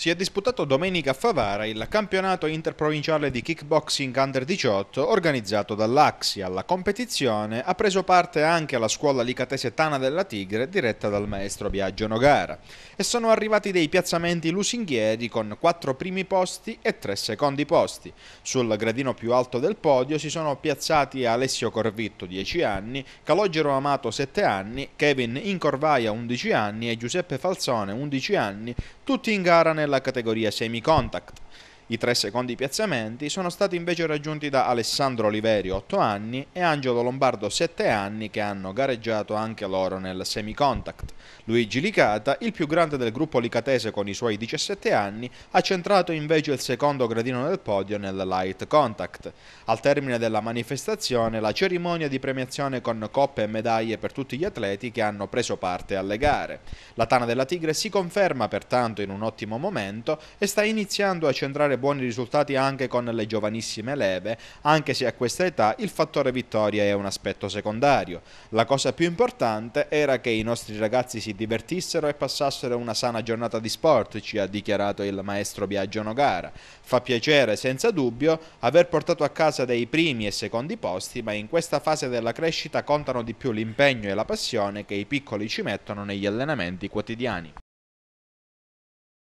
Si è disputato domenica a Favara il campionato interprovinciale di kickboxing under 18 organizzato dall'Axi. Alla competizione ha preso parte anche la scuola licatese Tana della Tigre diretta dal maestro Biagio Nogara e sono arrivati dei piazzamenti lusinghieri con 4 primi posti e 3 secondi posti. Sul gradino più alto del podio si sono piazzati Alessio Corvitto 10 anni, Calogero Amato 7 anni, Kevin Incorvaia 11 anni e Giuseppe Falzone 11 anni, tutti in gara nella nella categoria semi-contact. I tre secondi piazzamenti sono stati invece raggiunti da Alessandro Oliverio 8 anni e Angelo Lombardo 7 anni che hanno gareggiato anche loro nel semi-contact. Luigi Licata, il più grande del gruppo licatese con i suoi 17 anni, ha centrato invece il secondo gradino del podio nel light contact. Al termine della manifestazione la cerimonia di premiazione con coppe e medaglie per tutti gli atleti che hanno preso parte alle gare. La Tana della Tigre si conferma pertanto in un ottimo momento e sta iniziando a centrare buoni risultati anche con le giovanissime leve, anche se a questa età il fattore vittoria è un aspetto secondario. La cosa più importante era che i nostri ragazzi si divertissero e passassero una sana giornata di sport, ci ha dichiarato il maestro Biagio Nogara. Fa piacere, senza dubbio, aver portato a casa dei primi e secondi posti, ma in questa fase della crescita contano di più l'impegno e la passione che i piccoli ci mettono negli allenamenti quotidiani.